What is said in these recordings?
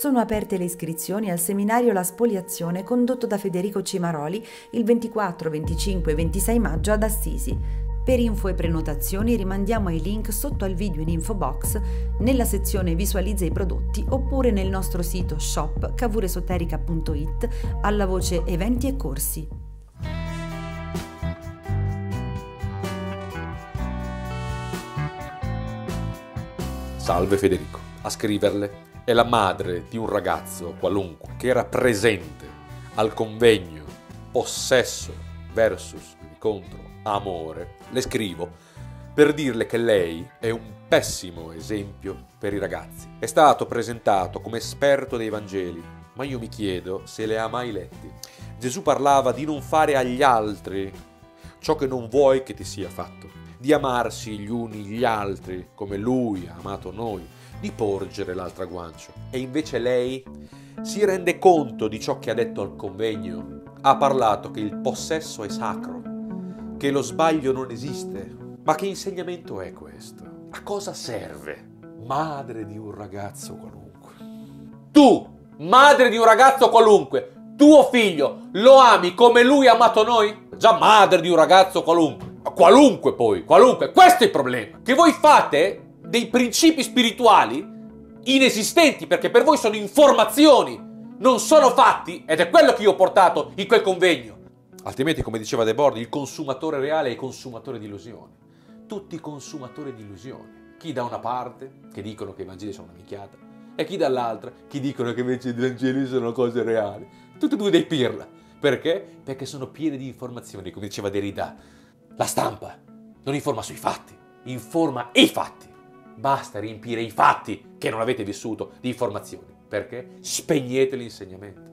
sono aperte le iscrizioni al seminario La Spoliazione condotto da Federico Cimaroli il 24, 25 e 26 maggio ad Assisi. Per info e prenotazioni rimandiamo ai link sotto al video in info box, nella sezione Visualizza i prodotti oppure nel nostro sito shop cavuresoterica.it alla voce Eventi e corsi. Salve Federico, a scriverle è la madre di un ragazzo qualunque che era presente al convegno possesso versus contro amore, le scrivo per dirle che lei è un pessimo esempio per i ragazzi. È stato presentato come esperto dei Vangeli, ma io mi chiedo se le ha mai letti. Gesù parlava di non fare agli altri ciò che non vuoi che ti sia fatto, di amarsi gli uni gli altri come lui ha amato noi, di porgere l'altra guancia. E invece lei si rende conto di ciò che ha detto al convegno. Ha parlato che il possesso è sacro, che lo sbaglio non esiste. Ma che insegnamento è questo? A cosa serve? Madre di un ragazzo qualunque. Tu, madre di un ragazzo qualunque, tuo figlio, lo ami come lui ha amato noi? Già madre di un ragazzo qualunque. Qualunque poi, qualunque. Questo è il problema. Che voi fate dei principi spirituali inesistenti, perché per voi sono informazioni, non sono fatti, ed è quello che io ho portato in quel convegno. Altrimenti, come diceva De Bordi, il consumatore reale è il consumatore di illusioni. Tutti consumatori di illusioni. Chi da una parte, che dicono che i Vangeli sono una minchiata, e chi dall'altra, che dicono che invece i Vangeli sono cose reali. Tutti e due dei pirla. Perché? Perché sono pieni di informazioni, come diceva Derrida. La stampa non informa sui fatti, informa i fatti. Basta riempire i fatti che non avete vissuto di informazioni, perché spegnete l'insegnamento.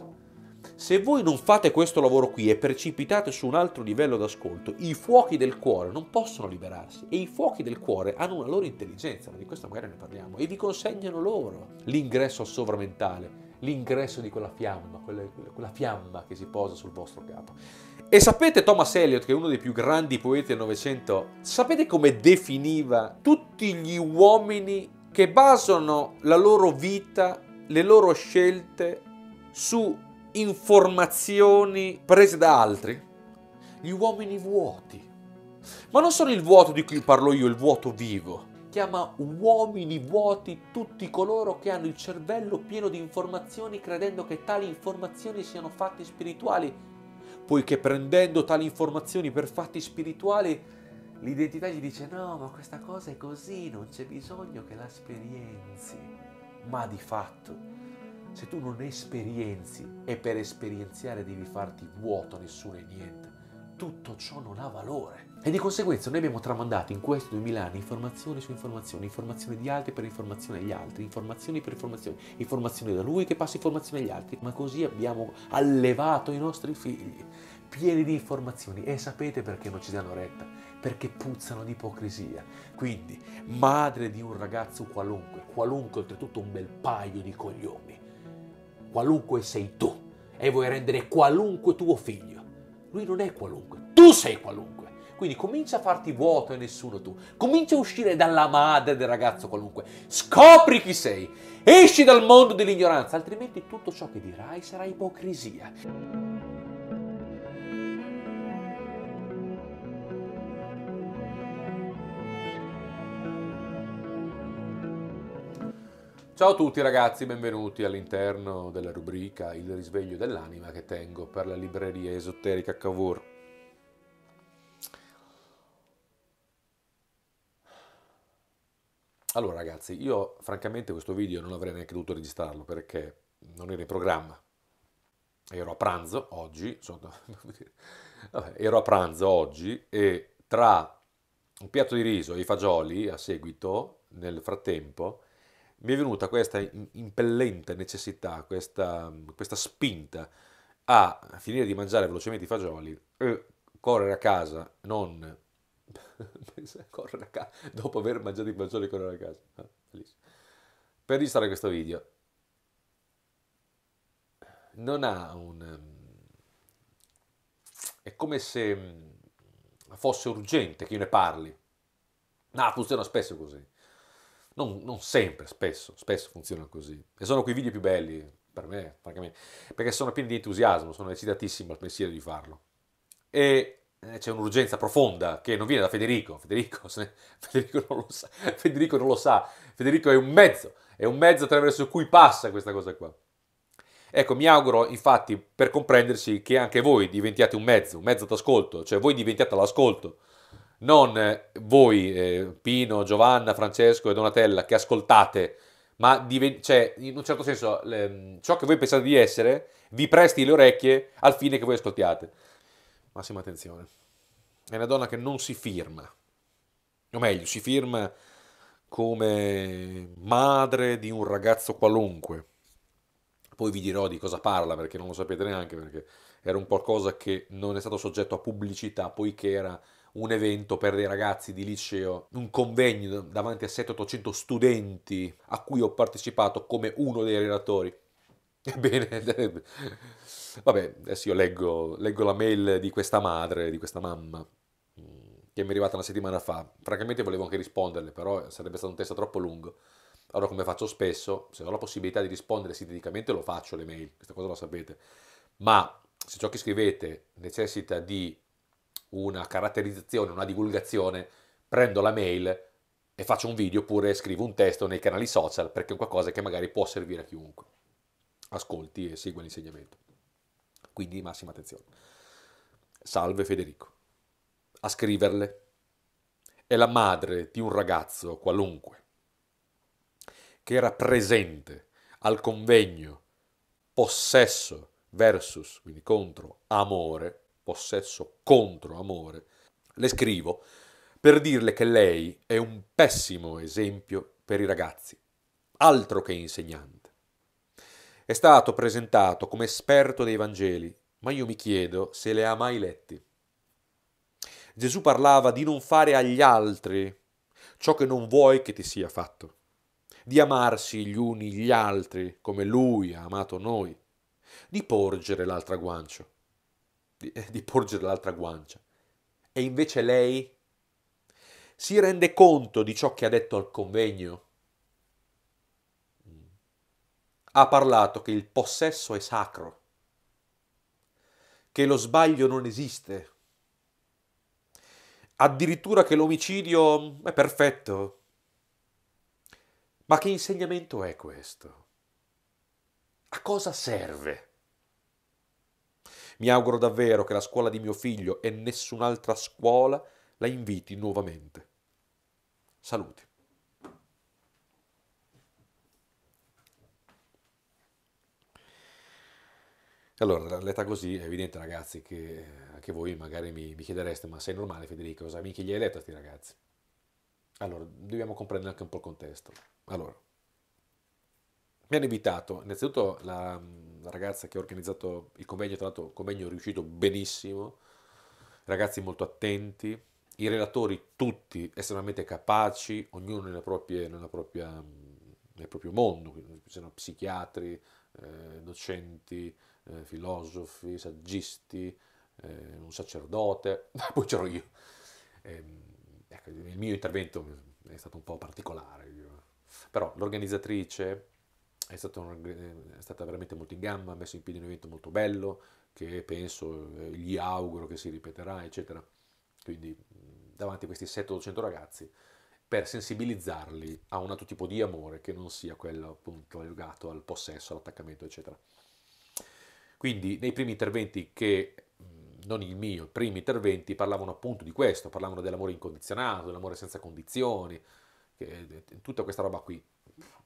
Se voi non fate questo lavoro qui e precipitate su un altro livello d'ascolto, i fuochi del cuore non possono liberarsi e i fuochi del cuore hanno una loro intelligenza, ma di questo magari ne parliamo, e vi consegnano loro l'ingresso sovramentale, l'ingresso di quella fiamma, quella, quella fiamma che si posa sul vostro capo. E sapete Thomas Eliot, che è uno dei più grandi poeti del Novecento, sapete come definiva tutti gli uomini che basano la loro vita, le loro scelte su informazioni prese da altri? Gli uomini vuoti. Ma non sono il vuoto di cui parlo io, il vuoto vivo. Chiama uomini vuoti tutti coloro che hanno il cervello pieno di informazioni credendo che tali informazioni siano fatti spirituali poiché prendendo tali informazioni per fatti spirituali, l'identità gli dice no, ma questa cosa è così, non c'è bisogno che la esperienzi. Ma di fatto, se tu non esperienzi e per esperienziare devi farti vuoto, nessuno e niente, tutto ciò non ha valore. E di conseguenza noi abbiamo tramandato in questi 2000 anni informazioni su informazioni, informazioni di altri per informazioni agli altri, informazioni per informazioni, informazioni da lui che passa informazioni agli altri, ma così abbiamo allevato i nostri figli pieni di informazioni e sapete perché non ci danno retta? Perché puzzano di ipocrisia. Quindi, madre di un ragazzo qualunque, qualunque oltretutto un bel paio di coglioni, qualunque sei tu e vuoi rendere qualunque tuo figlio lui non è qualunque, tu sei qualunque. Quindi comincia a farti vuoto e nessuno tu. Comincia a uscire dalla madre del ragazzo qualunque. Scopri chi sei. Esci dal mondo dell'ignoranza, altrimenti tutto ciò che dirai sarà ipocrisia. Ciao a tutti ragazzi, benvenuti all'interno della rubrica Il risveglio dell'anima che tengo per la libreria esoterica Cavour. Allora ragazzi, io francamente questo video non avrei neanche dovuto registrarlo perché non era in programma. Ero a pranzo oggi, sono... Vabbè, ero a pranzo oggi e tra un piatto di riso e i fagioli a seguito, nel frattempo, mi è venuta questa impellente necessità, questa, questa spinta a finire di mangiare velocemente i fagioli, e correre a casa, non correre a casa, dopo aver mangiato i fagioli correre a casa, ah, per registrare questo video. Non ha un... è come se fosse urgente che io ne parli. No, funziona spesso così non, non sempre, spesso, spesso funziona così. E sono quei video più belli, per me, francamente, perché sono pieni di entusiasmo, sono eccitatissimo al pensiero di farlo. E eh, c'è un'urgenza profonda che non viene da Federico, Federico, ne... Federico, non lo sa, Federico non lo sa, Federico è un mezzo, è un mezzo attraverso cui passa questa cosa qua. Ecco, mi auguro infatti per comprendersi che anche voi diventiate un mezzo, un mezzo d'ascolto, cioè voi diventiate l'ascolto non eh, voi, eh, Pino, Giovanna, Francesco e Donatella, che ascoltate, ma diven- cioè, in un certo senso le, ehm, ciò che voi pensate di essere vi presti le orecchie al fine che voi ascoltiate. Massima attenzione. È una donna che non si firma, o meglio, si firma come madre di un ragazzo qualunque. Poi vi dirò di cosa parla perché non lo sapete neanche, perché era un qualcosa che non è stato soggetto a pubblicità, poiché era un evento per dei ragazzi di liceo, un convegno davanti a 700-800 studenti a cui ho partecipato come uno dei relatori. Ebbene, vabbè, adesso io leggo, leggo la mail di questa madre, di questa mamma mm, che mi è arrivata una settimana fa. Francamente volevo anche risponderle, però sarebbe stato un testo troppo lungo. Allora, come faccio spesso, se ho la possibilità di rispondere sinteticamente, lo faccio le mail, questa cosa la sapete. Ma se ciò che scrivete necessita di una caratterizzazione, una divulgazione, prendo la mail e faccio un video oppure scrivo un testo nei canali social perché è qualcosa che magari può servire a chiunque. Ascolti e segua l'insegnamento. Quindi massima attenzione. Salve Federico. A scriverle è la madre di un ragazzo qualunque che era presente al convegno possesso versus, quindi contro, amore possesso contro amore, le scrivo per dirle che lei è un pessimo esempio per i ragazzi, altro che insegnante. È stato presentato come esperto dei Vangeli, ma io mi chiedo se le ha mai letti. Gesù parlava di non fare agli altri ciò che non vuoi che ti sia fatto, di amarsi gli uni gli altri come lui ha amato noi, di porgere l'altra guancia di, eh, di porgere l'altra guancia. E invece lei si rende conto di ciò che ha detto al convegno. Ha parlato che il possesso è sacro, che lo sbaglio non esiste, addirittura che l'omicidio è eh, perfetto. Ma che insegnamento è questo? A cosa serve? Mi auguro davvero che la scuola di mio figlio e nessun'altra scuola la inviti nuovamente. Saluti. Allora, letta così è evidente ragazzi che anche voi magari mi, mi chiedereste ma sei normale Federico, cosa minchia gli hai letto a questi ragazzi? Allora, dobbiamo comprendere anche un po' il contesto. Allora, mi hanno invitato, innanzitutto la, la ragazza che ha organizzato il convegno, tra l'altro il convegno è riuscito benissimo, ragazzi molto attenti, i relatori tutti estremamente capaci, ognuno nella propria, nella propria, nel proprio mondo, ci sono psichiatri, eh, docenti, eh, filosofi, saggisti, eh, un sacerdote, poi c'ero io. Ehm, ecco, il mio intervento è stato un po' particolare, però l'organizzatrice è, una, è, stata veramente molto in gamba, ha messo in piedi un evento molto bello che penso eh, gli auguro che si ripeterà, eccetera. Quindi davanti a questi 700 ragazzi per sensibilizzarli a un altro tipo di amore che non sia quello appunto legato al possesso, all'attaccamento, eccetera. Quindi nei primi interventi che non il mio, i primi interventi parlavano appunto di questo, parlavano dell'amore incondizionato, dell'amore senza condizioni, eh, tutta questa roba qui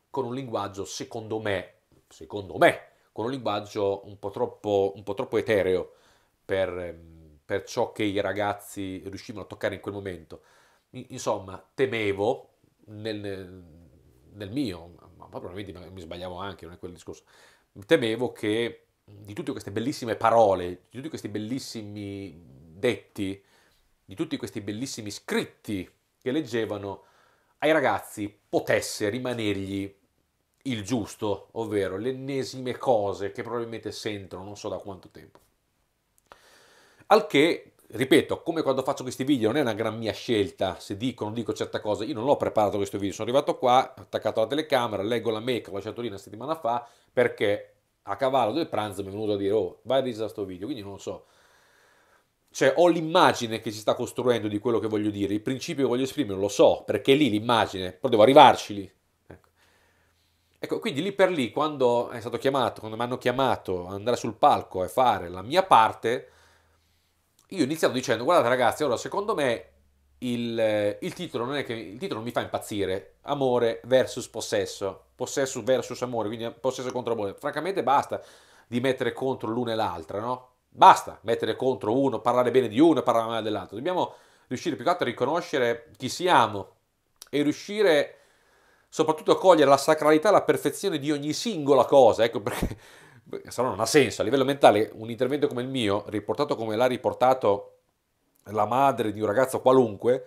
con un linguaggio, secondo me, secondo me con un linguaggio un po' troppo, un po troppo etereo per, ehm, per, ciò che i ragazzi riuscivano a toccare in quel momento. Insomma, temevo nel, nel mio, ma probabilmente mi sbagliavo anche, non è quel discorso, temevo che di tutte queste bellissime parole, di tutti questi bellissimi detti, di tutti questi bellissimi scritti che leggevano, ai ragazzi potesse rimanergli il giusto, ovvero le ennesime cose che probabilmente sentono non so da quanto tempo. Al che, ripeto, come quando faccio questi video, non è una gran mia scelta se dico o non dico certe cose. Io non l'ho preparato questo video, sono arrivato qua, attaccato alla telecamera, leggo la make, ho lasciato lì una settimana fa, perché a cavallo del pranzo mi è venuto a dire, oh, vai a registrare questo video, quindi non so. Cioè, ho l'immagine che si sta costruendo di quello che voglio dire, il principio che voglio esprimere lo so, perché lì l'immagine, però devo arrivarci lì Ecco, quindi lì per lì, quando è stato chiamato, quando mi hanno chiamato ad andare sul palco e fare la mia parte, io ho iniziato dicendo, guardate ragazzi, allora secondo me il, eh, il, titolo non è che, il titolo non mi fa impazzire, amore versus possesso, possesso versus amore, quindi possesso contro amore. Francamente basta di mettere contro l'uno e l'altra, no? Basta mettere contro uno, parlare bene di uno e parlare male dell'altro. Dobbiamo riuscire più che altro a riconoscere chi siamo e riuscire a soprattutto cogliere la sacralità e la perfezione di ogni singola cosa, ecco perché se no non ha senso, a livello mentale un intervento come il mio, riportato come l'ha riportato la madre di un ragazzo qualunque,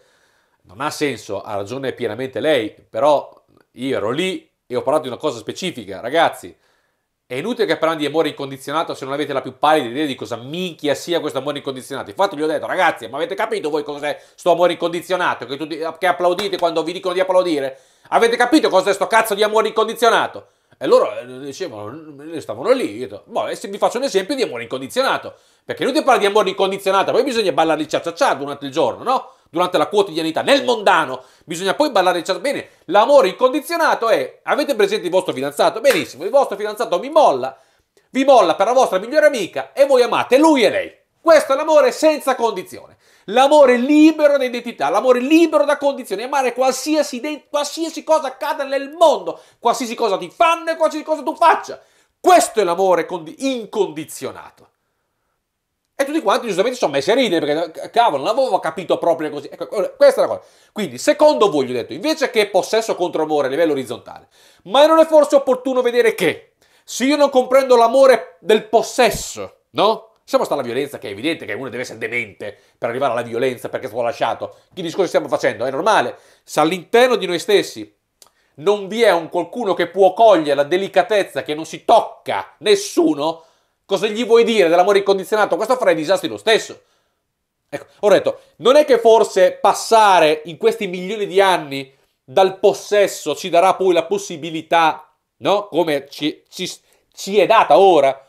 non ha senso, ha ragione pienamente lei, però io ero lì e ho parlato di una cosa specifica, ragazzi, è inutile che parlate di amore incondizionato se non avete la più pallida idea di cosa minchia sia questo amore incondizionato. Infatti gli ho detto, ragazzi, ma avete capito voi cos'è sto amore incondizionato? Che, tutti, che applaudite quando vi dicono di applaudire? Avete capito cos'è sto cazzo di amore incondizionato? E loro eh, dicevano, eh, stavano lì, io dico, boh, eh, vi faccio un esempio di amore incondizionato, perché lui ti parla di amore incondizionato, poi bisogna ballare il cia durante il giorno, no? Durante la quotidianità, nel mondano, bisogna poi ballare il cia Bene, l'amore incondizionato è, avete presente il vostro fidanzato? Benissimo, il vostro fidanzato vi molla, vi molla per la vostra migliore amica e voi amate lui e lei. Questo è l'amore senza condizione. L'amore libero da identità, l'amore libero da condizioni, amare qualsiasi, de- qualsiasi cosa accada nel mondo, qualsiasi cosa ti fanno e qualsiasi cosa tu faccia. Questo è l'amore condi- incondizionato. E tutti quanti giustamente sono messi a ridere perché cavolo, non avevo capito proprio così. Ecco, questa è la cosa. Quindi, secondo voi, gli ho detto, invece che possesso contro amore a livello orizzontale, ma non è forse opportuno vedere che se io non comprendo l'amore del possesso, no? Siamo stati la violenza, che è evidente che uno deve essere demente per arrivare alla violenza perché è stato lasciato. Che discorso stiamo facendo? È normale. Se all'interno di noi stessi non vi è un qualcuno che può cogliere la delicatezza che non si tocca nessuno, cosa gli vuoi dire dell'amore incondizionato? Questo farà i disastri lo stesso. Ecco, ho detto, non è che forse passare in questi milioni di anni dal possesso ci darà poi la possibilità, no? Come ci, ci, ci è data ora,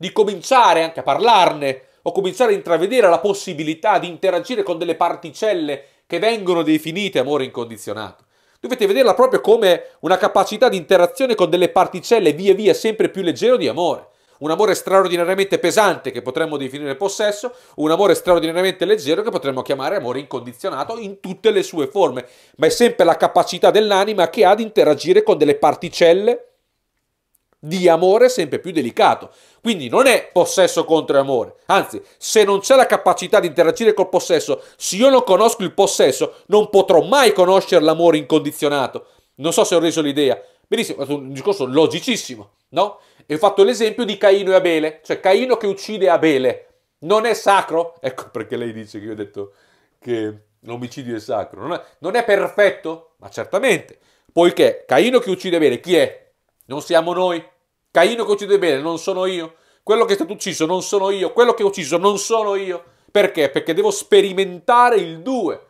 di cominciare anche a parlarne o cominciare a intravedere la possibilità di interagire con delle particelle che vengono definite amore incondizionato. Dovete vederla proprio come una capacità di interazione con delle particelle via via sempre più leggero di amore. Un amore straordinariamente pesante che potremmo definire possesso, un amore straordinariamente leggero che potremmo chiamare amore incondizionato in tutte le sue forme, ma è sempre la capacità dell'anima che ha di interagire con delle particelle di amore sempre più delicato. Quindi non è possesso contro amore, anzi, se non c'è la capacità di interagire col possesso, se io non conosco il possesso, non potrò mai conoscere l'amore incondizionato. Non so se ho reso l'idea. Benissimo, è stato un discorso logicissimo, no? E ho fatto l'esempio di Caino e Abele, cioè Caino che uccide Abele. Non è sacro? Ecco perché lei dice che io ho detto che l'omicidio è sacro. Non è, non è perfetto? Ma certamente. Poiché Caino che uccide Abele, chi è? Non siamo noi. Caino che uccide bene, non sono io. Quello che è stato ucciso non sono io. Quello che ho ucciso non sono io. Perché? Perché devo sperimentare il due.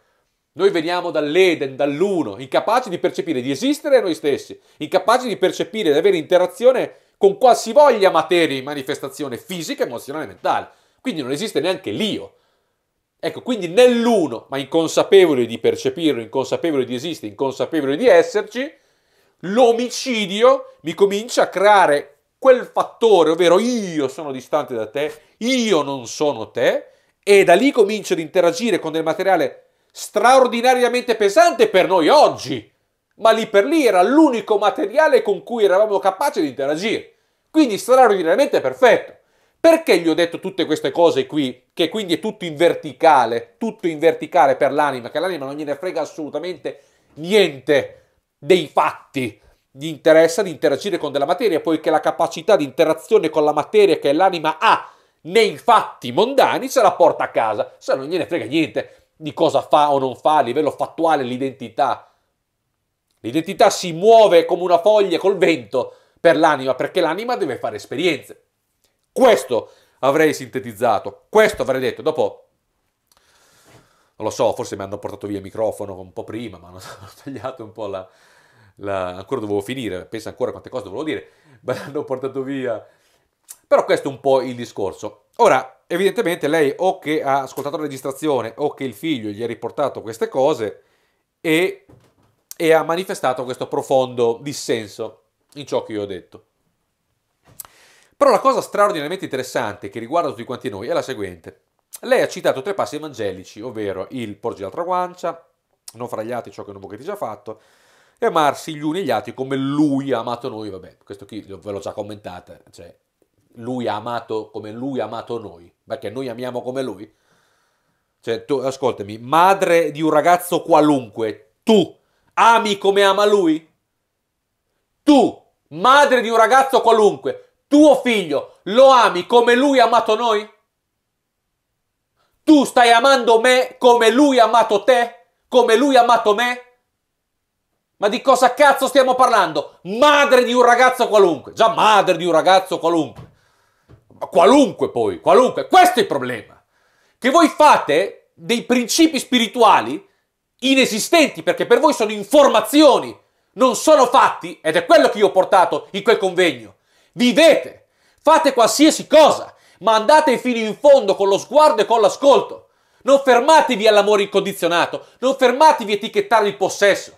Noi veniamo dall'Eden, dall'uno, incapaci di percepire di esistere noi stessi, incapaci di percepire, di avere interazione con qualsivoglia materia in manifestazione fisica, emozionale e mentale. Quindi non esiste neanche l'io. Ecco, quindi nell'uno, ma inconsapevoli di percepirlo, inconsapevoli di esistere, inconsapevoli di esserci, l'omicidio mi comincia a creare quel fattore, ovvero io sono distante da te, io non sono te, e da lì comincia ad interagire con del materiale straordinariamente pesante per noi oggi, ma lì per lì era l'unico materiale con cui eravamo capaci di interagire, quindi straordinariamente perfetto. Perché gli ho detto tutte queste cose qui, che quindi è tutto in verticale, tutto in verticale per l'anima, che l'anima non gliene frega assolutamente niente dei fatti gli interessa di interagire con della materia, poiché la capacità di interazione con la materia che l'anima ha nei fatti mondani se la porta a casa, se non gliene frega niente di cosa fa o non fa a livello fattuale l'identità. L'identità si muove come una foglia col vento per l'anima, perché l'anima deve fare esperienze. Questo avrei sintetizzato, questo avrei detto, dopo non lo so, forse mi hanno portato via il microfono un po' prima, ma hanno tagliato un po' la, la, ancora dovevo finire, pensa ancora quante cose dovevo dire, ma l'hanno portato via. Però questo è un po' il discorso. Ora, evidentemente lei o che ha ascoltato la registrazione o che il figlio gli ha riportato queste cose e, e ha manifestato questo profondo dissenso in ciò che io ho detto. Però la cosa straordinariamente interessante che riguarda tutti quanti noi è la seguente. Lei ha citato tre passi evangelici, ovvero il porgi l'altra guancia, non fra gli altri ciò che non avete già fatto, e amarsi gli uni e gli altri come lui ha amato noi, vabbè, questo qui ve l'ho già commentato, eh, cioè lui ha amato come lui ha amato noi, perché noi amiamo come lui. Cioè, tu, ascoltami, madre di un ragazzo qualunque, tu ami come ama lui? Tu, madre di un ragazzo qualunque, tuo figlio, lo ami come lui ha amato noi? Tu stai amando me come lui ha amato te? Come lui ha amato me? Ma di cosa cazzo stiamo parlando? Madre di un ragazzo qualunque. Già madre di un ragazzo qualunque. Ma qualunque poi, qualunque. Questo è il problema. Che voi fate dei principi spirituali inesistenti perché per voi sono informazioni, non sono fatti ed è quello che io ho portato in quel convegno. Vivete, fate qualsiasi cosa, ma andate fino in fondo con lo sguardo e con l'ascolto. Non fermatevi all'amore incondizionato, non fermatevi a etichettare il possesso.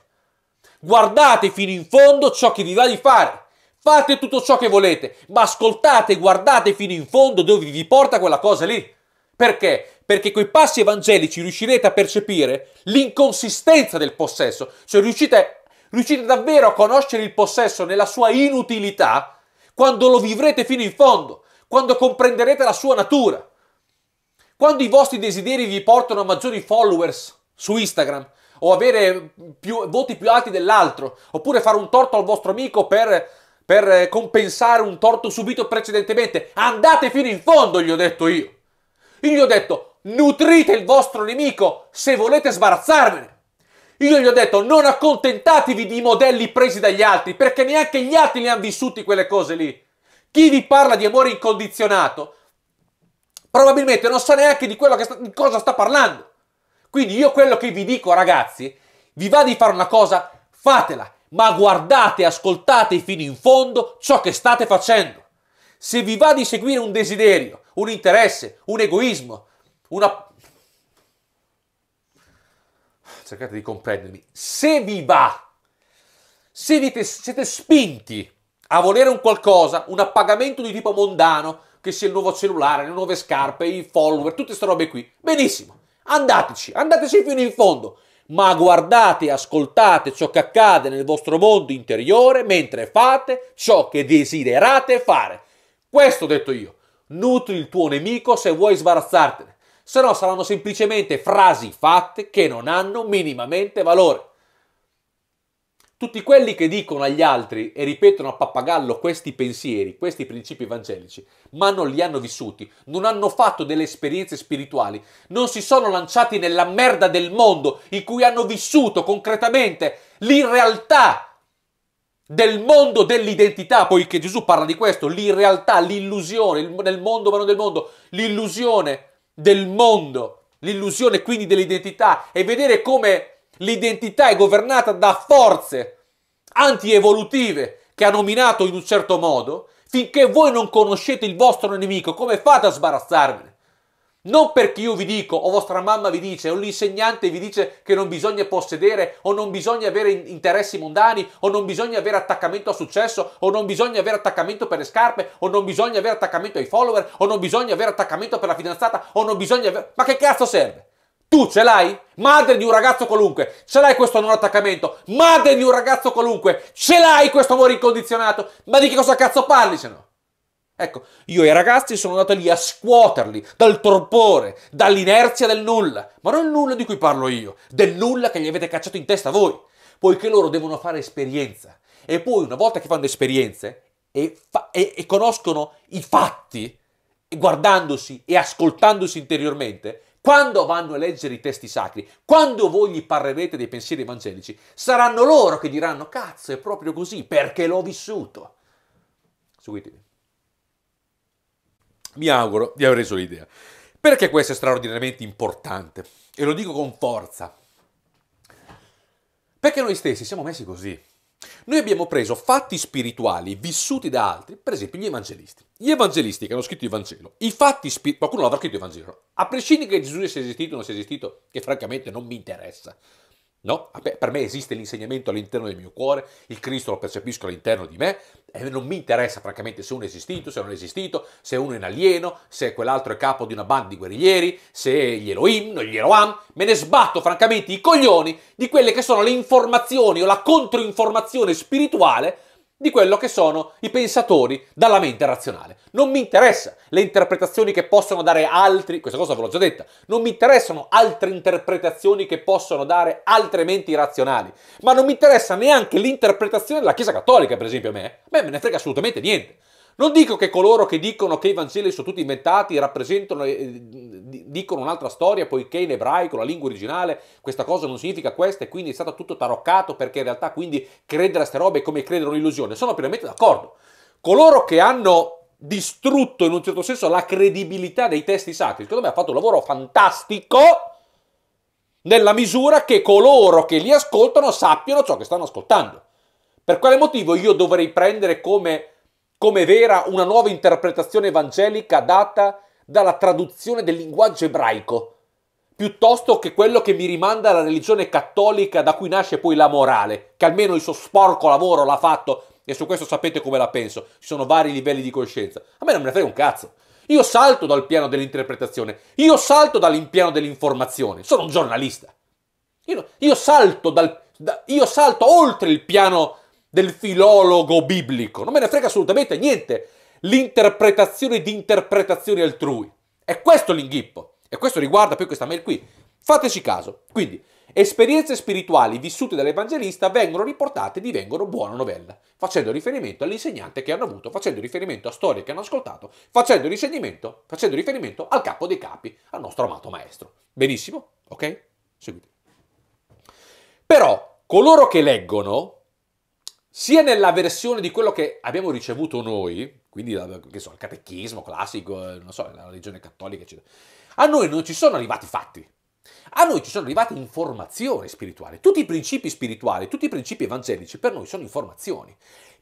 Guardate fino in fondo ciò che vi va di fare. Fate tutto ciò che volete, ma ascoltate, guardate fino in fondo dove vi porta quella cosa lì. Perché? Perché coi passi evangelici riuscirete a percepire l'inconsistenza del possesso, cioè riuscite, riuscite davvero a conoscere il possesso nella sua inutilità quando lo vivrete fino in fondo, quando comprenderete la sua natura, quando i vostri desideri vi portano a maggiori followers su Instagram, o avere più, voti più alti dell'altro, oppure fare un torto al vostro amico per, per compensare un torto subito precedentemente. Andate fino in fondo, gli ho detto io. Io gli ho detto, nutrite il vostro nemico se volete sbarazzarvene. Io gli ho detto, non accontentatevi di modelli presi dagli altri, perché neanche gli altri li hanno vissuti quelle cose lì. Chi vi parla di amore incondizionato probabilmente non sa neanche di, sta, di cosa sta parlando. Quindi io quello che vi dico ragazzi, vi va di fare una cosa, fatela, ma guardate, ascoltate fino in fondo ciò che state facendo. Se vi va di seguire un desiderio, un interesse, un egoismo, una... Cercate di comprendermi. Se vi va, se vi siete spinti a volere un qualcosa, un appagamento di tipo mondano, che sia il nuovo cellulare, le nuove scarpe, i follower, tutte queste robe qui, benissimo. Andateci, andateci fino in fondo, ma guardate e ascoltate ciò che accade nel vostro mondo interiore mentre fate ciò che desiderate fare. Questo ho detto io. Nutri il tuo nemico se vuoi sbarazzartene, se no saranno semplicemente frasi fatte che non hanno minimamente valore. Tutti quelli che dicono agli altri e ripetono a pappagallo questi pensieri, questi principi evangelici, ma non li hanno vissuti, non hanno fatto delle esperienze spirituali, non si sono lanciati nella merda del mondo in cui hanno vissuto concretamente l'irrealtà del mondo dell'identità, poiché Gesù parla di questo, l'irrealtà, l'illusione, nel mondo ma non del mondo, l'illusione del mondo, l'illusione quindi dell'identità e vedere come l'identità è governata da forze antievolutive che ha nominato in un certo modo, finché voi non conoscete il vostro nemico, come fate a sbarazzarvene? Non perché io vi dico, o vostra mamma vi dice, o l'insegnante vi dice che non bisogna possedere, o non bisogna avere interessi mondani, o non bisogna avere attaccamento a successo, o non bisogna avere attaccamento per le scarpe, o non bisogna avere attaccamento ai follower, o non bisogna avere attaccamento per la fidanzata, o non bisogna avere... Ma che cazzo serve? Tu ce l'hai? Madre di un ragazzo qualunque, ce l'hai questo non attaccamento? Madre di un ragazzo qualunque, ce l'hai questo amore incondizionato? Ma di che cosa cazzo parli se no? Ecco, io e i ragazzi sono andato lì a scuoterli dal torpore, dall'inerzia del nulla, ma non il nulla di cui parlo io, del nulla che gli avete cacciato in testa voi, poiché loro devono fare esperienza. E poi una volta che fanno esperienze e, fa- e-, e conoscono i fatti, guardandosi e ascoltandosi interiormente, quando vanno a leggere i testi sacri, quando voi gli parlerete dei pensieri evangelici, saranno loro che diranno cazzo è proprio così perché l'ho vissuto. Seguitemi. Mi auguro di aver reso l'idea. Perché questo è straordinariamente importante? E lo dico con forza. Perché noi stessi siamo messi così. Noi abbiamo preso fatti spirituali vissuti da altri, per esempio gli evangelisti. Gli evangelisti che hanno scritto il Vangelo, i fatti spirituali, qualcuno l'avrà scritto il Vangelo, a prescindere che Gesù sia esistito o non sia esistito, che francamente non mi interessa. No? Per me esiste l'insegnamento all'interno del mio cuore, il Cristo lo percepisco all'interno di me e non mi interessa francamente se uno è esistito, se non è esistito, se uno è un alieno, se quell'altro è capo di una banda di guerriglieri, se gli Elohim, non gli Elohim, me ne sbatto francamente i coglioni di quelle che sono le informazioni o la controinformazione spirituale di quello che sono i pensatori dalla mente razionale. Non mi interessa le interpretazioni che possono dare altri, questa cosa ve l'ho già detta, non mi interessano altre interpretazioni che possono dare altre menti razionali, ma non mi interessa neanche l'interpretazione della Chiesa Cattolica, per esempio a me, a me me ne frega assolutamente niente. Non dico che coloro che dicono che i Vangeli sono tutti inventati rappresentano, e eh, dicono un'altra storia, poiché in ebraico, la lingua originale, questa cosa non significa questa e quindi è stato tutto taroccato perché in realtà quindi credere a queste robe è come credere a un'illusione. Sono pienamente d'accordo. Coloro che hanno distrutto in un certo senso la credibilità dei testi sacri, secondo me ha fatto un lavoro fantastico nella misura che coloro che li ascoltano sappiano ciò che stanno ascoltando. Per quale motivo io dovrei prendere come come vera una nuova interpretazione evangelica data dalla traduzione del linguaggio ebraico, piuttosto che quello che mi rimanda alla religione cattolica da cui nasce poi la morale, che almeno il suo sporco lavoro l'ha fatto e su questo sapete come la penso, ci sono vari livelli di coscienza. A me non me ne frega un cazzo. Io salto dal piano dell'interpretazione, io salto dall'impiano dell'informazione, sono un giornalista. Io, io, salto dal, da, io salto oltre il piano del filologo biblico, non me ne frega assolutamente niente l'interpretazione di interpretazioni altrui. È questo l'inghippo e questo riguarda poi questa mail qui. Fateci caso. Quindi, esperienze spirituali vissute dall'evangelista vengono riportate e divengono buona novella, facendo riferimento all'insegnante che hanno avuto, facendo riferimento a storie che hanno ascoltato, facendo facendo riferimento al capo dei capi, al nostro amato maestro. Benissimo? Ok? Seguite. Però coloro che leggono sia nella versione di quello che abbiamo ricevuto noi, quindi che so, il catechismo classico, eh, non so, la religione cattolica, eccetera, a noi non ci sono arrivati fatti. A noi ci sono arrivate informazioni spirituali. Tutti i principi spirituali, tutti i principi evangelici per noi sono informazioni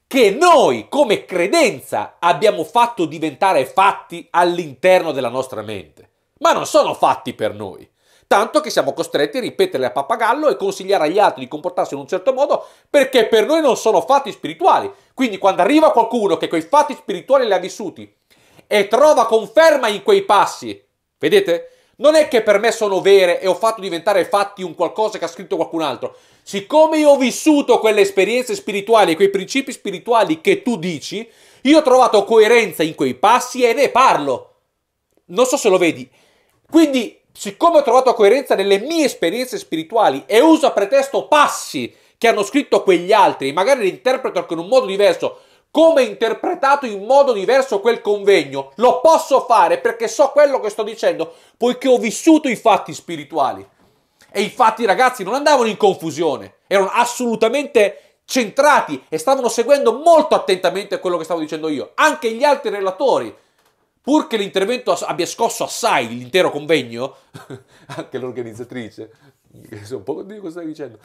che noi come credenza abbiamo fatto diventare fatti all'interno della nostra mente, ma non sono fatti per noi tanto che siamo costretti a ripeterle a pappagallo e consigliare agli altri di comportarsi in un certo modo perché per noi non sono fatti spirituali. Quindi quando arriva qualcuno che quei fatti spirituali li ha vissuti e trova conferma in quei passi, vedete? Non è che per me sono vere e ho fatto diventare fatti un qualcosa che ha scritto qualcun altro. Siccome io ho vissuto quelle esperienze spirituali e quei principi spirituali che tu dici, io ho trovato coerenza in quei passi e ne parlo. Non so se lo vedi. Quindi siccome ho trovato coerenza nelle mie esperienze spirituali e uso a pretesto passi che hanno scritto quegli altri, magari li interpreto in un modo diverso, come interpretato in modo diverso quel convegno, lo posso fare perché so quello che sto dicendo, poiché ho vissuto i fatti spirituali. E i fatti, ragazzi, non andavano in confusione, erano assolutamente centrati e stavano seguendo molto attentamente quello che stavo dicendo io, anche gli altri relatori pur che l'intervento abbia scosso assai l'intero convegno, anche l'organizzatrice, sono un po' di cosa stai dicendo,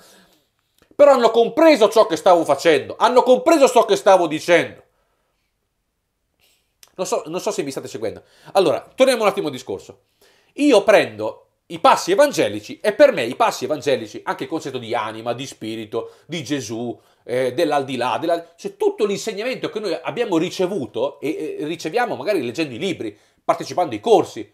però hanno compreso ciò che stavo facendo, hanno compreso ciò che stavo dicendo. Non so, non so se mi state seguendo. Allora, torniamo un attimo al discorso. Io prendo i passi evangelici e per me i passi evangelici, anche il concetto di anima, di spirito, di Gesù, eh, dell'aldilà, della... cioè tutto l'insegnamento che noi abbiamo ricevuto e eh, riceviamo magari leggendo i libri, partecipando ai corsi,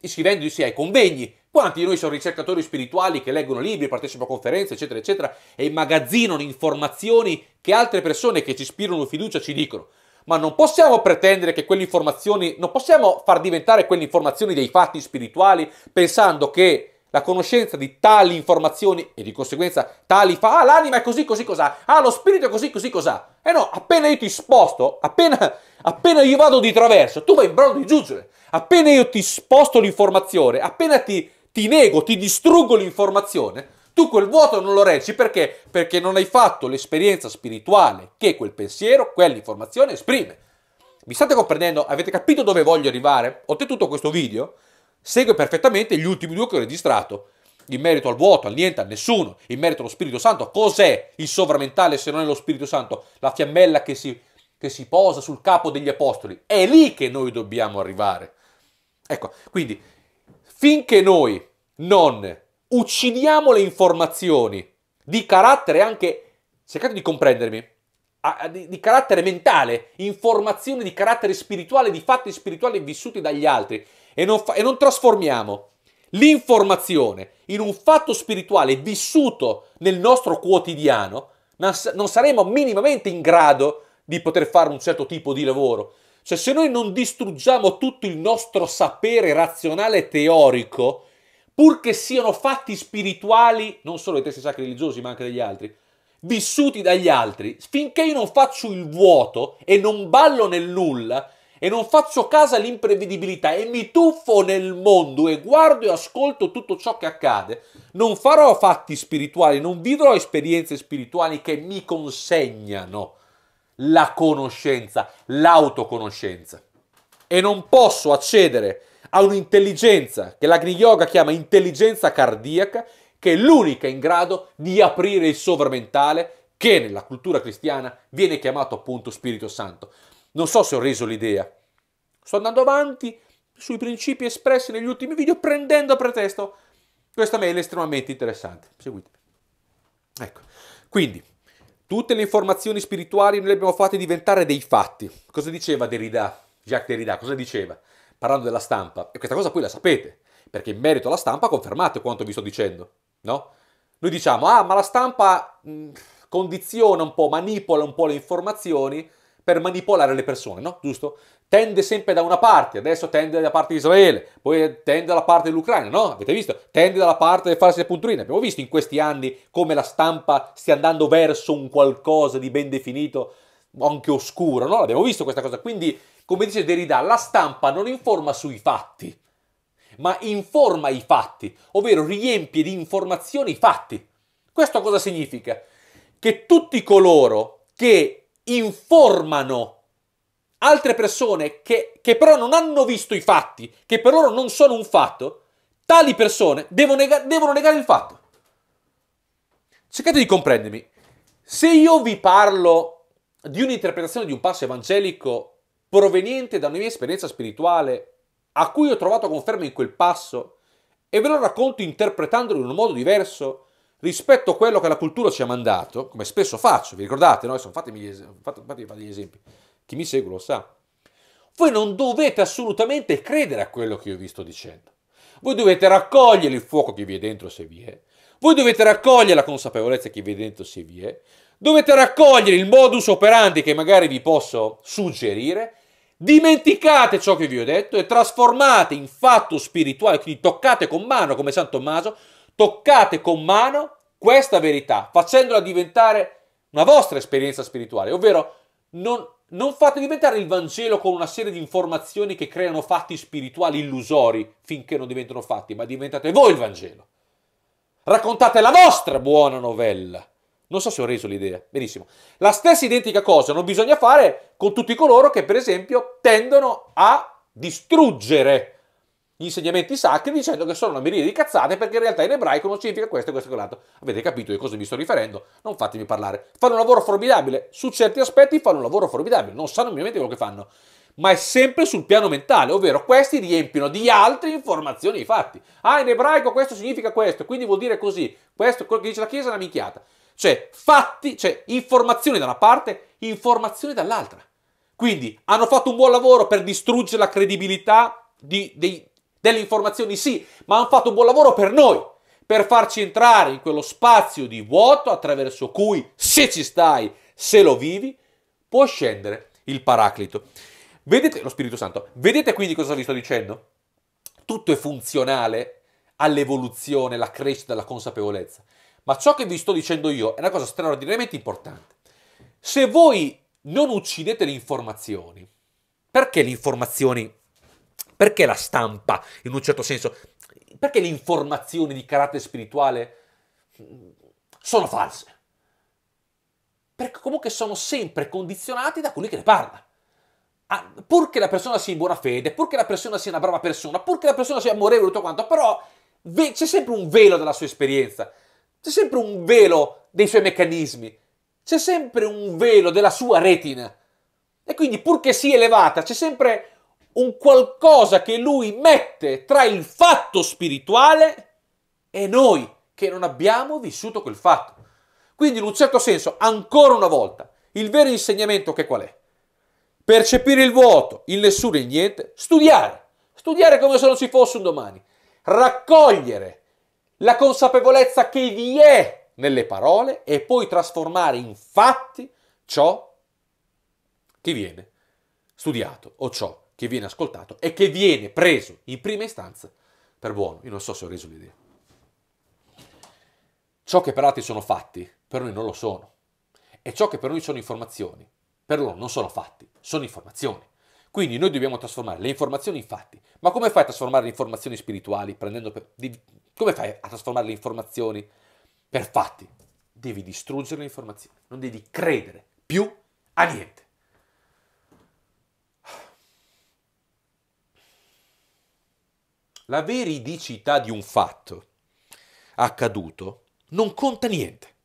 iscrivendosi ai convegni. Quanti di noi sono ricercatori spirituali che leggono libri, partecipano a conferenze, eccetera, eccetera, e immagazzinano informazioni che altre persone che ci ispirano fiducia ci dicono? Ma non possiamo pretendere che quelle informazioni, non possiamo far diventare quelle informazioni dei fatti spirituali pensando che la conoscenza di tali informazioni e di conseguenza tali fa, ah l'anima è così, così, cos'ha, ah lo spirito è così, così, cos'ha. eh no, appena io ti sposto, appena, appena io vado di traverso, tu vai in brodo di giuggiole. Appena io ti sposto l'informazione, appena ti, ti nego, ti distruggo l'informazione, tu quel vuoto non lo reggi perché? Perché non hai fatto l'esperienza spirituale che quel pensiero, quell'informazione esprime. Mi state comprendendo? Avete capito dove voglio arrivare? Ho tenuto questo video segue perfettamente gli ultimi due che ho registrato. In merito al vuoto, al niente, a nessuno, in merito allo Spirito Santo, cos'è il sovramentale se non è lo Spirito Santo? La fiammella che si, che si posa sul capo degli apostoli. È lì che noi dobbiamo arrivare. Ecco, quindi, finché noi non uccidiamo le informazioni di carattere anche, cercate di comprendermi, di, di, carattere mentale, informazioni di carattere spirituale, di fatti spirituali vissuti dagli altri e non, fa- e non trasformiamo l'informazione in un fatto spirituale vissuto nel nostro quotidiano, non saremo minimamente in grado di poter fare un certo tipo di lavoro. Cioè, se noi non distruggiamo tutto il nostro sapere razionale teorico, purché siano fatti spirituali, non solo dei testi sacri religiosi, ma anche degli altri, vissuti dagli altri, finché io non faccio il vuoto e non ballo nel nulla, e non faccio caso all'imprevedibilità e mi tuffo nel mondo e guardo e ascolto tutto ciò che accade, non farò fatti spirituali, non vivrò esperienze spirituali che mi consegnano la conoscenza, l'autoconoscenza. E non posso accedere a un'intelligenza che l'Agni Yoga chiama intelligenza cardiaca, che è l'unica in grado di aprire il sovramentale che nella cultura cristiana viene chiamato appunto Spirito Santo. Non so se ho reso l'idea. Sto andando avanti sui principi espressi negli ultimi video prendendo a pretesto questa mail estremamente interessante. Seguitemi. Ecco, quindi tutte le informazioni spirituali noi le abbiamo fatte diventare dei fatti. Cosa diceva Derrida? Jacques Derrida, cosa diceva? Parlando della stampa, e questa cosa poi la sapete, perché in merito alla stampa confermate quanto vi sto dicendo, no? Noi diciamo, ah, ma la stampa mh, condiziona un po', manipola un po' le informazioni, per manipolare le persone, no? Giusto? Tende sempre da una parte, adesso tende dalla parte di Israele, poi tende dalla parte dell'Ucraina, no? Avete visto? Tende dalla parte delle false punturine. Abbiamo visto in questi anni come la stampa stia andando verso un qualcosa di ben definito, anche oscuro, no? L'abbiamo visto questa cosa. Quindi, come dice Derrida, la stampa non informa sui fatti, ma informa i fatti, ovvero riempie di informazioni i fatti. Questo cosa significa? Che tutti coloro che informano altre persone che, che, però non hanno visto i fatti, che per loro non sono un fatto, tali persone devono, nega- devono negare il fatto. Cercate di comprendermi. Se io vi parlo di un'interpretazione di un passo evangelico proveniente da una mia esperienza spirituale, a cui ho trovato conferma in quel passo, e ve lo racconto interpretandolo in un modo diverso, rispetto a quello che la cultura ci ha mandato, come spesso faccio, vi ricordate, no? Adesso fatemi, es- fatemi fare degli esempi, chi mi segue lo sa, voi non dovete assolutamente credere a quello che io vi sto dicendo. Voi dovete raccogliere il fuoco che vi è dentro se vi è, voi dovete raccogliere la consapevolezza che vi è dentro se vi è, dovete raccogliere il modus operandi che magari vi posso suggerire, dimenticate ciò che vi ho detto e trasformate in fatto spirituale, quindi toccate con mano come San Tommaso toccate con mano questa verità, facendola diventare una vostra esperienza spirituale, ovvero non, non fate diventare il Vangelo con una serie di informazioni che creano fatti spirituali illusori finché non diventano fatti, ma diventate voi il Vangelo. Raccontate la vostra buona novella. Non so se ho reso l'idea. Benissimo. La stessa identica cosa non bisogna fare con tutti coloro che, per esempio, tendono a distruggere gli insegnamenti sacri dicendo che sono una miriade di cazzate perché in realtà in ebraico non significa questo e questo e quell'altro. Avete capito di cosa vi sto riferendo? Non fatemi parlare. Fanno un lavoro formidabile, su certi aspetti fanno un lavoro formidabile, non sanno minimamente quello che fanno, ma è sempre sul piano mentale, ovvero questi riempiono di altre informazioni i fatti. Ah, in ebraico questo significa questo, quindi vuol dire così, questo, quello che dice la Chiesa è una minchiata. Cioè, fatti, cioè informazioni da una parte, informazioni dall'altra. Quindi hanno fatto un buon lavoro per distruggere la credibilità di, dei, delle informazioni sì, ma hanno fatto un buon lavoro per noi, per farci entrare in quello spazio di vuoto attraverso cui, se ci stai, se lo vivi, può scendere il Paraclito. Vedete, lo Spirito Santo, vedete quindi cosa vi sto dicendo? Tutto è funzionale all'evoluzione, alla crescita, alla consapevolezza. Ma ciò che vi sto dicendo io è una cosa straordinariamente importante. Se voi non uccidete le informazioni, perché le informazioni perché la stampa, in un certo senso, perché le informazioni di carattere spirituale mm, sono false? Perché comunque sono sempre condizionati da colui che ne parla. Ah, che la persona sia in buona fede, pur che la persona sia una brava persona, pur che la persona sia amorevole e tutto quanto, però c'è sempre un velo della sua esperienza, c'è sempre un velo dei suoi meccanismi, c'è sempre un velo della sua retina. E quindi pur che sia elevata, c'è sempre un qualcosa che lui mette tra il fatto spirituale e noi che non abbiamo vissuto quel fatto. Quindi in un certo senso, ancora una volta, il vero insegnamento che qual è? Percepire il vuoto, il nessuno e il niente, studiare, studiare come se non ci fosse un domani, raccogliere la consapevolezza che vi è nelle parole e poi trasformare in fatti ciò che viene studiato o ciò che viene ascoltato e che viene preso in prima istanza per buono. Io non so se ho reso l'idea. Ciò che per altri sono fatti, per noi non lo sono. E ciò che per noi sono informazioni, per loro non sono fatti, sono informazioni. Quindi noi dobbiamo trasformare le informazioni in fatti. Ma come fai a trasformare le informazioni spirituali? Per... Come fai a trasformare le informazioni per fatti? Devi distruggere le informazioni, non devi credere più a niente. la veridicità di un fatto accaduto non conta niente.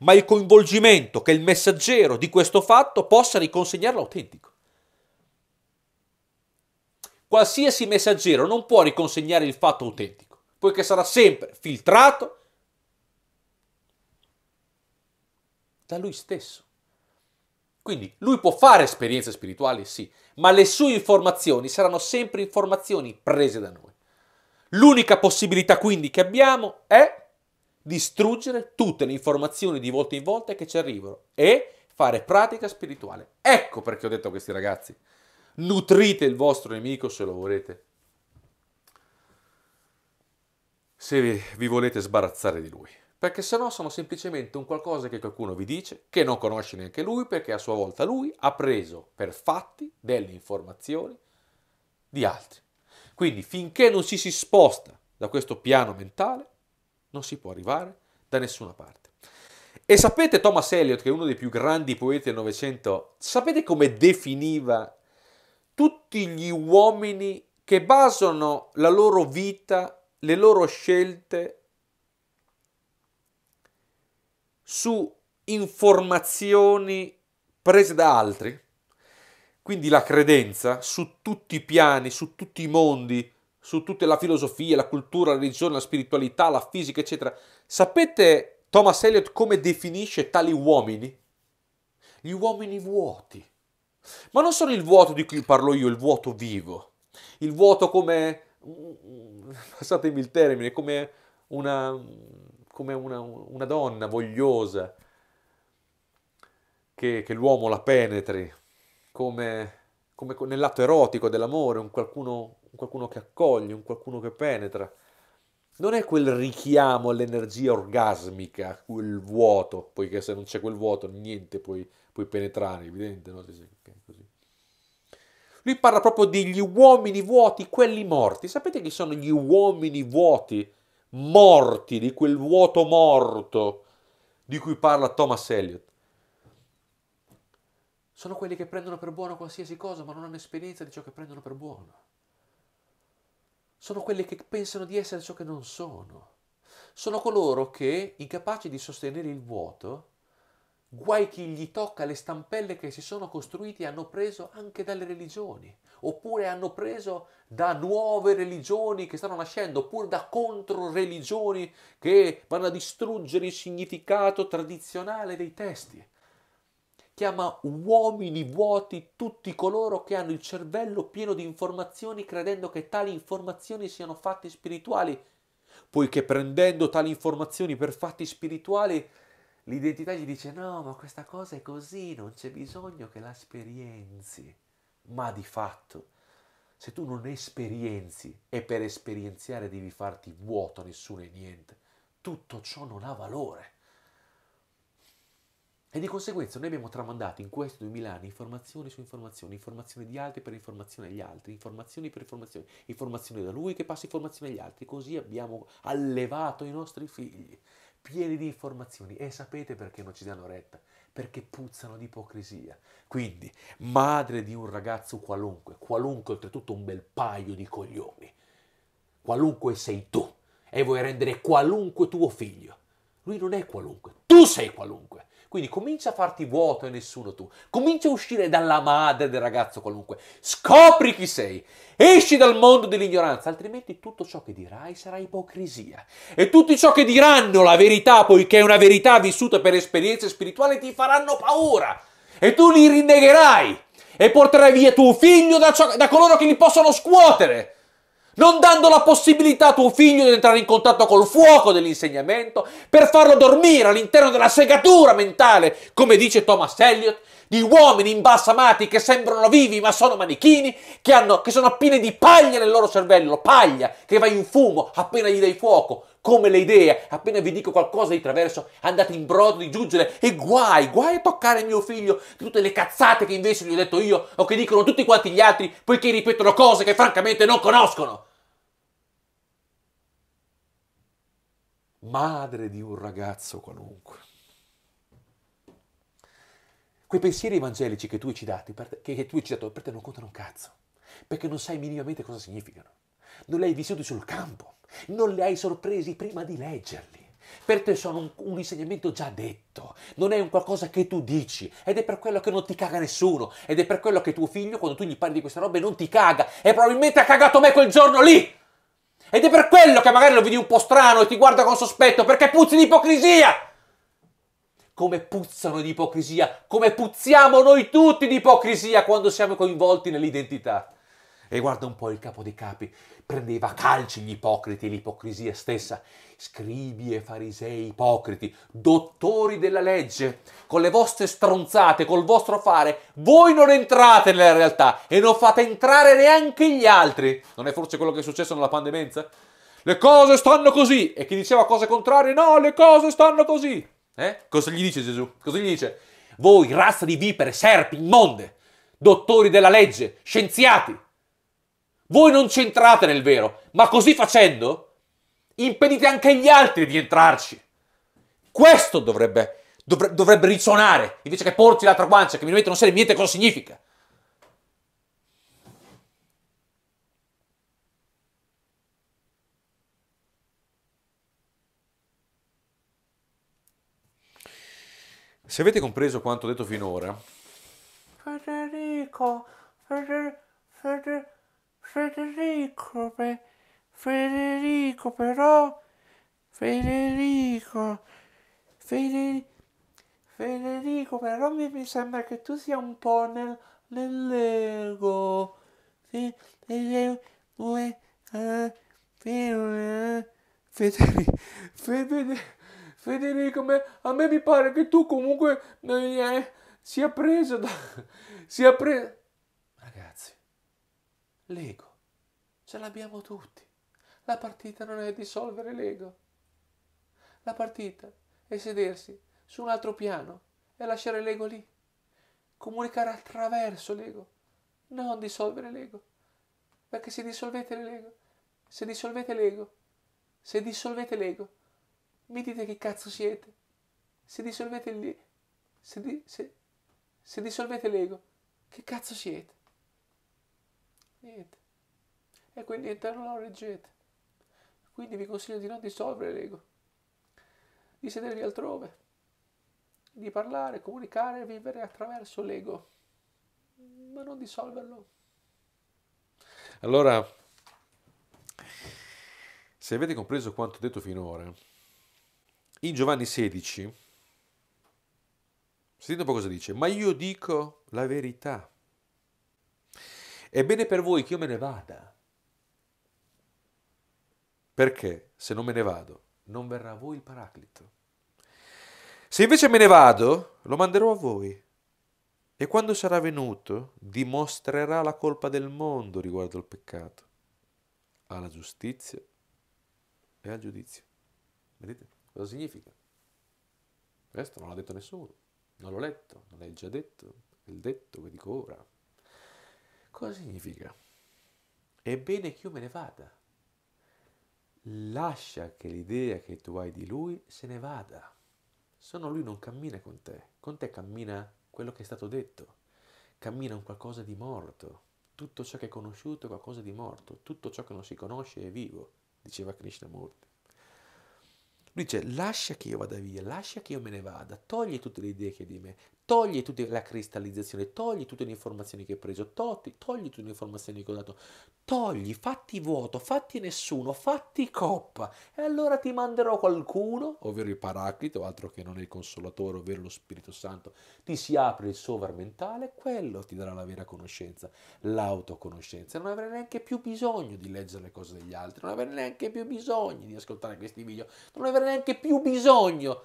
ma il coinvolgimento che il messaggero di questo fatto possa riconsegnarlo autentico. Qualsiasi messaggero non può riconsegnare il fatto autentico, poiché sarà sempre filtrato da lui stesso. Quindi lui può fare esperienze spirituali, sì, ma le sue informazioni saranno sempre informazioni prese da noi. L'unica possibilità quindi che abbiamo è distruggere tutte le informazioni di volta in volta che ci arrivano e fare pratica spirituale. Ecco perché ho detto a questi ragazzi, nutrite il vostro nemico se lo volete. Se vi volete sbarazzare di lui perché sennò sono semplicemente un qualcosa che qualcuno vi dice, che non conosce neanche lui, perché a sua volta lui ha preso per fatti delle informazioni di altri. Quindi finché non ci si sposta da questo piano mentale, non si può arrivare da nessuna parte. E sapete Thomas Eliot, che è uno dei più grandi poeti del Novecento, sapete come definiva tutti gli uomini che basano la loro vita, le loro scelte su informazioni prese da altri. Quindi la credenza su tutti i piani, su tutti i mondi, su tutta la filosofia, la cultura, la religione, la spiritualità, la fisica, eccetera. Sapete Thomas Eliot come definisce tali uomini? Gli uomini vuoti. Ma non sono il vuoto di cui parlo io, il vuoto vivo. Il vuoto come, mm, mm, passatemi il termine, come una, come una, una donna vogliosa che, che, l'uomo la penetri, come, come nell'atto erotico dell'amore, un qualcuno, un qualcuno che accoglie, un qualcuno che penetra. Non è quel richiamo all'energia orgasmica, quel vuoto, poiché se non c'è quel vuoto niente puoi, puoi penetrare, evidente, no? così. Lui parla proprio degli uomini vuoti, quelli morti. Sapete chi sono gli uomini vuoti? morti, di quel vuoto morto di cui parla Thomas Eliot. Sono quelli che prendono per buono qualsiasi cosa, ma non hanno esperienza di ciò che prendono per buono. Sono quelli che pensano di essere ciò che non sono. Sono coloro che, incapaci di sostenere il vuoto, guai chi gli tocca le stampelle che si sono costruiti e hanno preso anche dalle religioni oppure hanno preso da nuove religioni che stanno nascendo, oppure da controreligioni che vanno a distruggere il significato tradizionale dei testi. Chiama uomini vuoti tutti coloro che hanno il cervello pieno di informazioni credendo che tali informazioni siano fatti spirituali, poiché prendendo tali informazioni per fatti spirituali l'identità gli dice no, ma questa cosa è così, non c'è bisogno che la sperienzi ma di fatto se tu non esperienzi e per esperienziare devi farti vuoto a nessuno e niente, tutto ciò non ha valore. E di conseguenza noi abbiamo tramandato in questi 2000 anni informazioni su informazioni, informazioni di altri per informazioni agli altri, informazioni per informazioni, informazioni da lui che passa informazioni agli altri, così abbiamo allevato i nostri figli pieni di informazioni e sapete perché non ci danno retta? perché puzzano di ipocrisia. Quindi, madre di un ragazzo qualunque, qualunque oltretutto un bel paio di coglioni, qualunque sei tu e vuoi rendere qualunque tuo figlio. Lui non è qualunque, tu sei qualunque. Quindi comincia a farti vuoto e nessuno tu. Comincia a uscire dalla madre del ragazzo qualunque. Scopri chi sei. Esci dal mondo dell'ignoranza, altrimenti tutto ciò che dirai sarà ipocrisia. E tutto ciò che diranno la verità, poiché è una verità vissuta per esperienze spirituali, ti faranno paura. E tu li rinnegherai. E porterai via tuo figlio da, ciò, da coloro che li possono scuotere non dando la possibilità a tuo figlio di entrare in contatto col fuoco dell'insegnamento, per farlo dormire all'interno della segatura mentale, come dice Thomas Elliot, di uomini imbalsamati che sembrano vivi ma sono manichini, che, hanno, che sono pieni di paglia nel loro cervello, paglia che va in fumo appena gli dai fuoco, come le idee, appena vi dico qualcosa di traverso, andate in brodo di giungere e guai, guai a toccare mio figlio tutte le cazzate che invece gli ho detto io o che dicono tutti quanti gli altri poiché ripetono cose che francamente non conoscono. madre di un ragazzo qualunque. Quei pensieri evangelici che tu, ci dati, te, che tu hai citato per te non contano un cazzo, perché non sai minimamente cosa significano. Non li hai vissuti sul campo, non li hai sorpresi prima di leggerli. Per te sono un, un, insegnamento già detto, non è un qualcosa che tu dici ed è per quello che non ti caga nessuno ed è per quello che tuo figlio quando tu gli parli di queste robe non ti caga e probabilmente ha cagato me quel giorno lì. Ed è per quello che magari lo vedi un po' strano e ti guarda con sospetto, perché puzzi di ipocrisia! Come puzzano di ipocrisia, come puzziamo noi tutti di ipocrisia quando siamo coinvolti nell'identità. E guarda un po' il capo dei capi, prendeva calci gli ipocriti, e l'ipocrisia stessa, scribi e farisei ipocriti, dottori della legge, con le vostre stronzate, col vostro fare, voi non entrate nella realtà e non fate entrare neanche gli altri. Non è forse quello che è successo nella pandemia? Le cose stanno così! E chi diceva cose contrarie, no, le cose stanno così! Eh? Cosa gli dice Gesù? Cosa gli dice? Voi, razza di vipere, serpi, immonde, dottori della legge, scienziati, voi non c'entrate nel vero, ma così facendo impedite anche agli altri di entrarci. Questo dovrebbe, dovre, dovrebbe risuonare, invece che porci l'altra guancia, che mi non sa niente cosa significa. Se avete compreso quanto ho detto finora... Federico, Federico, Federico Federico, per... Federico però... Federico... Federico... Federico, però mi sembra che tu sia un po' nel, nell'ego. Eh, eh, Federico, a me mi pare che tu comunque eh, sia preso da... sia preso... Ragazzi, l'ego. Ce l'abbiamo tutti. La partita non è dissolvere l'ego. La partita è sedersi su un altro piano e lasciare l'ego lì. Comunicare attraverso l'ego, non dissolvere l'ego. Perché se dissolvete l'ego, se dissolvete l'ego, se dissolvete l'ego, mi dite che cazzo siete. Se dissolvete l'ego, se, di, se, se dissolvete l'ego, che cazzo siete? Niente e quindi all'interno non reggete. Quindi vi consiglio di non dissolvere l'ego, di sedervi altrove, di parlare, comunicare e vivere attraverso l'ego, ma non dissolverlo. Allora, se avete compreso quanto detto finora, in Giovanni 16, sentite un po' cosa dice, ma io dico la verità. È bene per voi che io me ne vada, perché se non me ne vado non verrà a voi il Paraclito. Se invece me ne vado, lo manderò a voi. E quando sarà venuto, dimostrerà la colpa del mondo riguardo al peccato, alla giustizia e al giudizio. Vedete cosa significa? Questo non l'ha detto nessuno, non l'ho letto, non l'hai già detto, è il detto che dico ora. Cosa significa? È bene che io me ne vada lascia che l'idea che tu hai di lui se ne vada. Se no lui non cammina con te, con te cammina quello che è stato detto, cammina un qualcosa di morto, tutto ciò che è conosciuto è qualcosa di morto, tutto ciò che non si conosce è vivo, diceva Krishnamurti. Lui dice lascia che io vada via, lascia che io me ne vada, togli tutte le idee che hai di me, togli tutta la cristallizzazione, togli tutte le informazioni che hai preso, togli, togli tutte le informazioni che ho dato, togli, fatti vuoto, fatti nessuno, fatti coppa, e allora ti manderò qualcuno, ovvero il Paraclito, altro che non è il Consolatore, ovvero lo Spirito Santo, ti si apre il sovrano quello ti darà la vera conoscenza, l'autoconoscenza, non avrai neanche più bisogno di leggere le cose degli altri, non avrai neanche più bisogno di ascoltare questi video, non avrai neanche più bisogno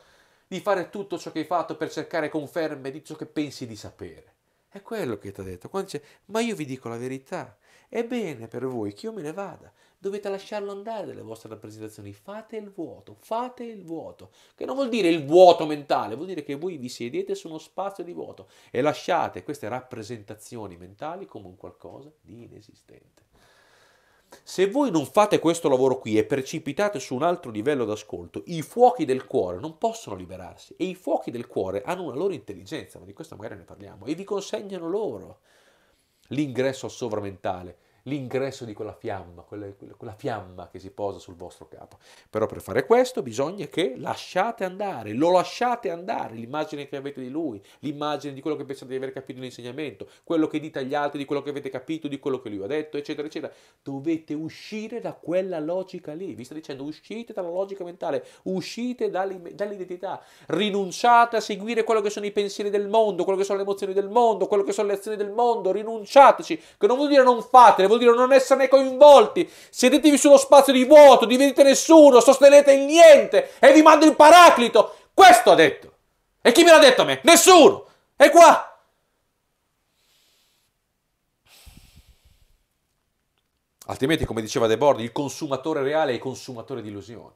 di fare tutto ciò che hai fatto per cercare conferme di ciò che pensi di sapere. È quello che ti ha detto. Quando dice, ma io vi dico la verità, è bene per voi che io me ne vada. Dovete lasciarlo andare dalle vostre rappresentazioni. Fate il vuoto, fate il vuoto. Che non vuol dire il vuoto mentale, vuol dire che voi vi sedete su uno spazio di vuoto e lasciate queste rappresentazioni mentali come un qualcosa di inesistente. Se voi non fate questo lavoro qui e precipitate su un altro livello d'ascolto, i fuochi del cuore non possono liberarsi e i fuochi del cuore hanno una loro intelligenza, ma di questo magari ne parliamo, e vi consegnano loro l'ingresso al sovramentale l'ingresso di quella fiamma, quella, quella fiamma che si posa sul vostro capo. Però per fare questo bisogna che lasciate andare, lo lasciate andare, l'immagine che avete di lui, l'immagine di quello che pensate di aver capito nell'insegnamento, quello che dite agli altri, di quello che avete capito, di quello che lui ha detto, eccetera, eccetera. Dovete uscire da quella logica lì, vi sta dicendo uscite dalla logica mentale, uscite dall'identità, rinunciate a seguire quello che sono i pensieri del mondo, quello che sono le emozioni del mondo, quello che sono le azioni del mondo, rinunciateci, che non vuol dire non fatele, vuol dire non esserne coinvolti. Sedetevi sullo spazio di vuoto, divenite nessuno, sostenete il niente e vi mando il paraclito. Questo ha detto. E chi me l'ha detto a me? Nessuno. È qua. Altrimenti, come diceva De Bordi, il consumatore reale è il consumatore di illusioni.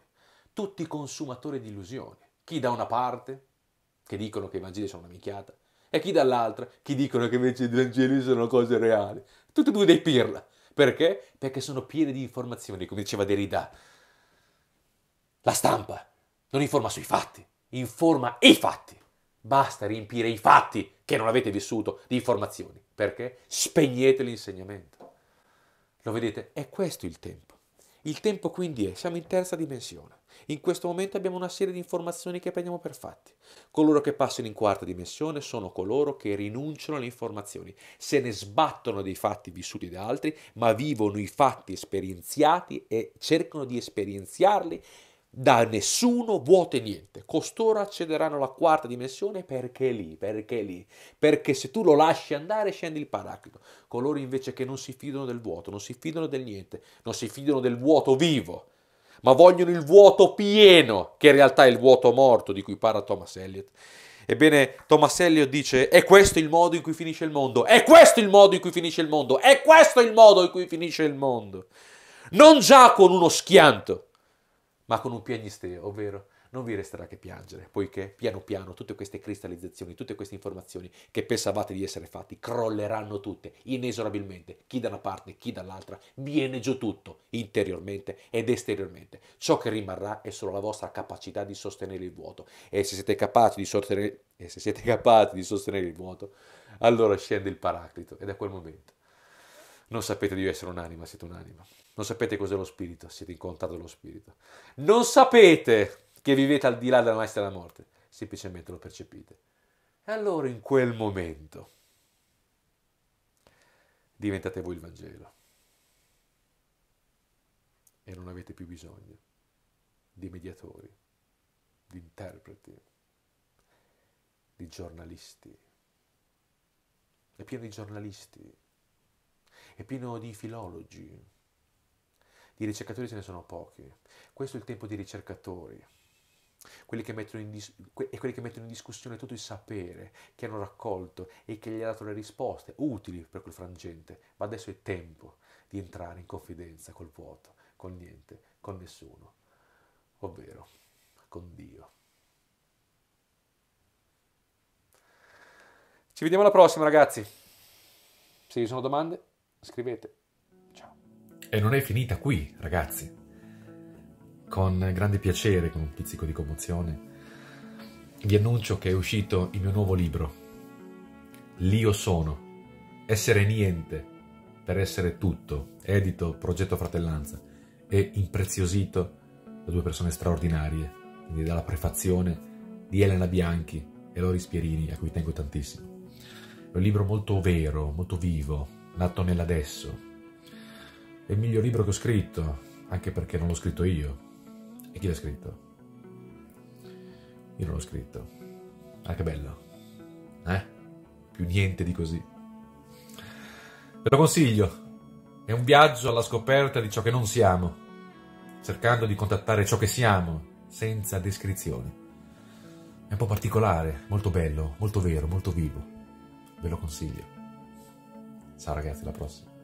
Tutti consumatori di illusioni. Chi da una parte, che dicono che i Vangeli sono una minchiata, e chi dall'altra, che dicono che invece i Vangeli sono cose reali. Tutti e due dei pirla. Perché? Perché sono pieni di informazioni, come diceva Derrida. La stampa non informa sui fatti, informa i fatti. Basta riempire i fatti che non avete vissuto di informazioni. Perché? Spegnete l'insegnamento. Lo vedete? È questo il tempo. Il tempo quindi è, siamo in terza dimensione. In questo momento abbiamo una serie di informazioni che prendiamo per fatti. Coloro che passano in quarta dimensione sono coloro che rinunciano alle informazioni, se ne sbattono dei fatti vissuti da altri, ma vivono i fatti esperienziati e cercano di esperienziarli da nessuno vuoto e niente. Costoro accederanno alla quarta dimensione perché lì, perché lì, perché se tu lo lasci andare scendi il paraclito. Coloro invece che non si fidano del vuoto, non si fidano del niente, non si fidano del vuoto vivo ma vogliono il vuoto pieno, che in realtà è il vuoto morto di cui parla Thomas Elliott. Ebbene, Thomas Elliott dice, è questo il modo in cui finisce il mondo, è questo il modo in cui finisce il mondo, è questo il modo in cui finisce il mondo. Non già con uno schianto, ma con un piagnisteo, ovvero non vi resterà che piangere, poiché piano piano tutte queste cristallizzazioni, tutte queste informazioni che pensavate di essere fatti crolleranno tutte, inesorabilmente, chi da una parte, chi dall'altra, viene giù tutto, interiormente ed esteriormente. Ciò che rimarrà è solo la vostra capacità di sostenere il vuoto e se siete capaci di sostenere, e se siete capaci di sostenere il vuoto, allora scende il paraclito e da quel momento non sapete di essere un'anima, siete un'anima. Non sapete cos'è lo spirito, siete in contatto con lo spirito. Non sapete che vivete al di là della maestra della morte, semplicemente lo percepite. E allora in quel momento diventate voi il Vangelo e non avete più bisogno di mediatori, di interpreti, di giornalisti. È pieno di giornalisti, è pieno di filologi, di ricercatori ce ne sono pochi. Questo è il tempo di ricercatori quelli che mettono in, dis- que- e quelli che mettono in discussione tutto il sapere che hanno raccolto e che gli ha dato le risposte utili per quel frangente, ma adesso è tempo di entrare in confidenza col vuoto, con niente, con nessuno, ovvero con Dio. Ci vediamo alla prossima ragazzi. Se vi sono domande, scrivete. Ciao. E non è finita qui, ragazzi con grande piacere, con un pizzico di commozione, vi annuncio che è uscito il mio nuovo libro, L'Io Sono, Essere Niente per Essere Tutto, edito Progetto Fratellanza e impreziosito da due persone straordinarie, quindi dalla prefazione di Elena Bianchi e Loris Pierini, a cui tengo tantissimo. È un libro molto vero, molto vivo, nato nell'adesso. È il miglior libro che ho scritto, anche perché non l'ho scritto io, e chi l'ha scritto? Io non l'ho scritto. Ah, che bello. Eh? Più niente di così. Ve lo consiglio. È un viaggio alla scoperta di ciò che non siamo, cercando di contattare ciò che siamo, senza descrizioni. È un po' particolare, molto bello, molto vero, molto vivo. Ve lo consiglio. Ciao ragazzi, alla prossima.